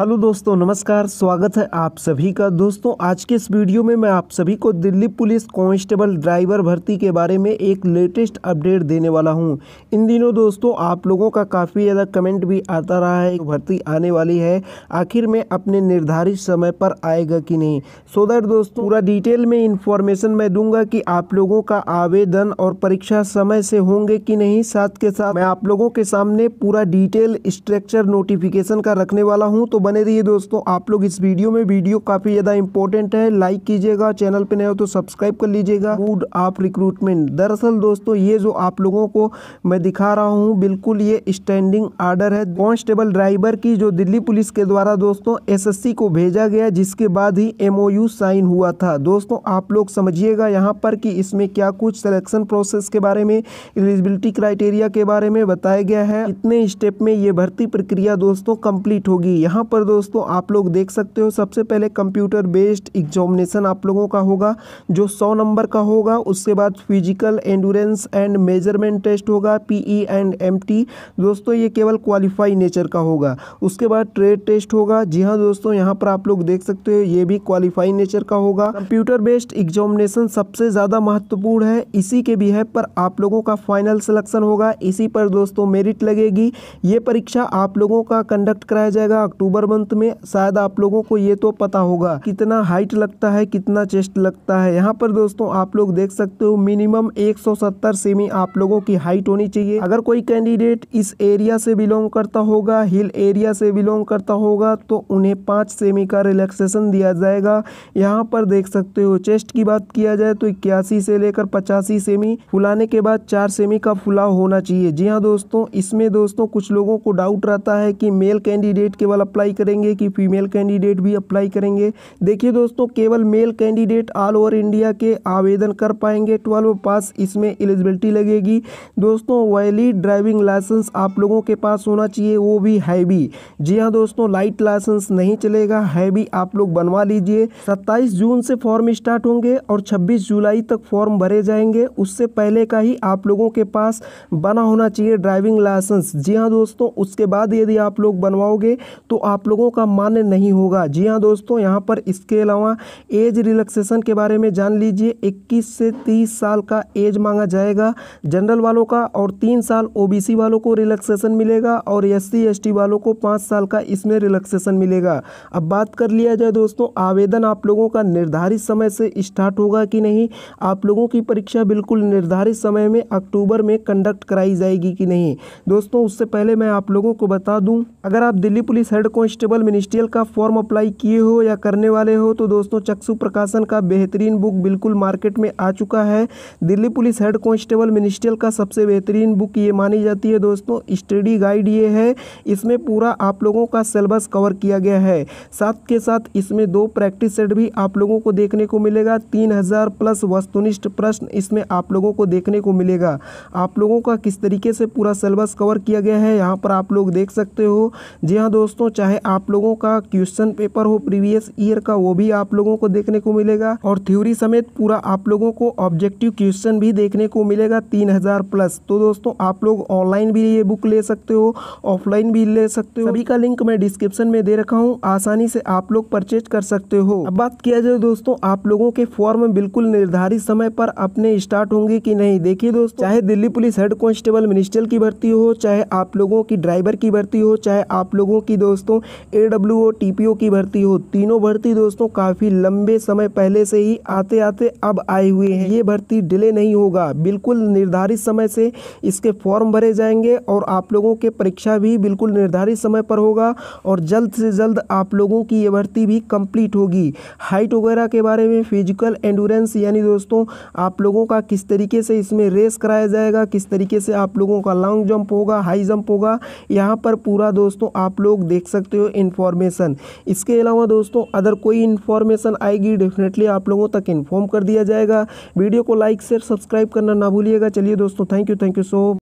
hello दोस्तों नमस्कार स्वागत है आप सभी का दोस्तों आज के इस वीडियो में मैं आप सभी को दिल्ली पुलिस कांस्टेबल ड्राइवर भर्ती के बारे में एक लेटेस्ट अपडेट देने वाला हूं इन दिनों दोस्तों आप लोगों का काफ़ी ज़्यादा कमेंट भी आता रहा है भर्ती आने वाली है आखिर में अपने निर्धारित समय पर आएगा कि नहीं सो दैट दोस्तों पूरा डिटेल में इन्फॉर्मेशन मैं दूंगा कि आप लोगों का आवेदन और परीक्षा समय से होंगे कि नहीं साथ के साथ मैं आप लोगों के सामने पूरा डिटेल स्ट्रक्चर नोटिफिकेशन का रखने वाला हूँ तो बने रहिए दोस्तों आप लोग इस वीडियो में वीडियो काफ़ी ज़्यादा इंपॉर्टेंट है लाइक कीजिएगा चैनल पे नए हो तो सब्सक्राइब कर लीजिएगा फूड आप रिक्रूटमेंट दरअसल दोस्तों ये जो आप लोगों को मैं दिखा रहा हूँ बिल्कुल ये स्टैंडिंग आर्डर है कॉन्स्टेबल ड्राइवर की जो दिल्ली पुलिस के द्वारा दोस्तों एस को भेजा गया जिसके बाद ही एमओयू साइन हुआ था दोस्तों आप लोग समझिएगा यहाँ पर कि इसमें क्या कुछ सिलेक्शन प्रोसेस के बारे में एलिजिबिलिटी क्राइटेरिया के बारे में बताया गया है इतने स्टेप में ये भर्ती प्रक्रिया दोस्तों कंप्लीट होगी यहाँ पर पर दोस्तों आप लोग देख सकते हो सबसे पहले कंप्यूटर बेस्ड एग्जामिनेशन आप लोगों का होगा जो सौ नंबर का होगा उसके बाद physical endurance and measurement test होगा पीई एंड एमटी दोस्तों ये केवल क्वालिफाई नेचर का होगा उसके बाद ट्रेड टेस्ट होगा जी हाँ दोस्तों यहाँ पर आप लोग देख सकते हो ये भी क्वालिफाई नेचर का होगा कंप्यूटर बेस्ड एग्जामिनेशन सबसे ज़्यादा महत्वपूर्ण है इसी के भी है पर आप लोगों का फाइनल सिलेक्शन होगा इसी पर दोस्तों मेरिट लगेगी ये परीक्षा आप लोगों का कंडक्ट कराया जाएगा अक्टूबर अक्टूबर मंथ में शायद आप लोगों को ये तो पता होगा कितना हाइट लगता है कितना चेस्ट लगता है यहाँ पर दोस्तों आप लोग देख सकते हो मिनिमम 170 सेमी आप लोगों की हाइट होनी चाहिए अगर कोई कैंडिडेट इस एरिया से बिलोंग करता होगा हिल एरिया से बिलोंग करता होगा तो उन्हें पाँच सेमी का रिलैक्सेशन दिया जाएगा यहाँ पर देख सकते हो चेस्ट की बात किया जाए तो इक्यासी से लेकर पचासी सेमी फुलाने के बाद चार सेमी का फुलाव होना चाहिए जी हाँ दोस्तों इसमें दोस्तों कुछ लोगों को डाउट रहता है कि मेल कैंडिडेट केवल अप्लाई अप्लाई करेंगे कि फीमेल कैंडिडेट भी अप्लाई करेंगे देखिए दोस्तों केवल male candidate all over India के आवेदन कर पाएंगे ट्वेल्व पास इसमें एलिजिबिलिटी लगेगी दोस्तों वैलिड ड्राइविंग लाइसेंस आप लोगों के पास होना चाहिए वो भी हैवी जी हाँ दोस्तों लाइट लाइसेंस नहीं चलेगा हैवी आप लोग बनवा लीजिए सत्ताईस जून से फॉर्म स्टार्ट होंगे और छब्बीस जुलाई तक फॉर्म भरे जाएंगे उससे पहले का ही आप लोगों के पास बना होना चाहिए ड्राइविंग लाइसेंस जी हाँ दोस्तों उसके बाद यदि आप लोग बनवाओगे तो आप आप लोगों का मान्य नहीं होगा जी हाँ दोस्तों यहाँ पर इसके अलावा एज रिलैक्सेशन के बारे में जान लीजिए इक्कीस से तीस साल का एज मांगा जाएगा जनरल वालों का और तीन साल ओबीसी वालों को रिलैक्सेशन मिलेगा और एस सी वालों को पाँच साल का इसमें रिलैक्सेशन मिलेगा अब बात कर लिया जाए दोस्तों आवेदन आप लोगों का निर्धारित समय से स्टार्ट होगा कि नहीं आप लोगों की परीक्षा बिल्कुल निर्धारित समय में अक्टूबर में कंडक्ट कराई जाएगी कि नहीं दोस्तों उससे पहले मैं आप लोगों को बता दूं अगर आप Delhi police head constable constable ministerial का फॉर्म अप्लाई किए हो या करने वाले हो तो दोस्तों चक्षु प्रकाशन का बेहतरीन बुक बिल्कुल मार्केट में आ चुका है Delhi police head constable ministerial का सबसे बेहतरीन बुक ये मानी जाती है दोस्तों स्टडी गाइड ये है इसमें पूरा आप लोगों का सिलेबस कवर किया गया है साथ के साथ इसमें दो प्रैक्टिस सेट भी आप लोगों को देखने को मिलेगा तीन हज़ार प्लस वस्तुनिष्ठ प्रश्न इसमें आप लोगों को देखने को मिलेगा आप लोगों का किस तरीके से पूरा सिलेबस कवर किया गया है यहाँ पर आप लोग देख सकते हो जी हाँ दोस्तों चाहे आप लोगों का क्वेश्चन पेपर हो प्रीवियस ईयर का वो भी आप लोगों को देखने को मिलेगा और थ्योरी समेत पूरा आप लोगों को ऑब्जेक्टिव क्वेश्चन भी देखने को मिलेगा तीन हजार प्लस तो दोस्तों आप लोग ऑनलाइन भी ये बुक ले सकते हो ऑफलाइन भी ले सकते हो सभी का लिंक मैं डिस्क्रिप्शन में दे रखा हूँ आसानी से आप लोग परचेज कर सकते हो अब बात किया जाए दोस्तों आप लोगों के फॉर्म बिल्कुल निर्धारित समय पर अपने स्टार्ट होंगे की नहीं देखिए दोस्तों चाहे Delhi police head constable minister की भर्ती हो चाहे आप लोगों की ड्राइवर की भर्ती हो चाहे आप लोगों की दोस्तों A W O T P O की भर्ती हो तीनों भर्ती दोस्तों काफ़ी लंबे समय पहले से ही आते आते अब आए हुए हैं ये भर्ती डिले नहीं होगा बिल्कुल निर्धारित समय से इसके फॉर्म भरे जाएंगे और आप लोगों के परीक्षा भी बिल्कुल निर्धारित समय पर होगा और जल्द से जल्द आप लोगों की ये भर्ती भी कंप्लीट होगी हाइट वगैरह के बारे में फिजिकल एंडोरेंस यानी दोस्तों आप लोगों का किस तरीके से इसमें रेस कराया जाएगा किस तरीके से आप लोगों का लॉन्ग जंप होगा हाई जंप होगा यहाँ पर पूरा दोस्तों आप लोग देख सकते हो जो इन्फॉर्मेशन इसके अलावा दोस्तों अदर कोई इन्फॉर्मेशन आएगी डेफिनेटली आप लोगों तक इन्फॉर्म कर दिया जाएगा वीडियो को लाइक शेयर सब्सक्राइब करना ना भूलिएगा चलिए दोस्तों thank you thank you so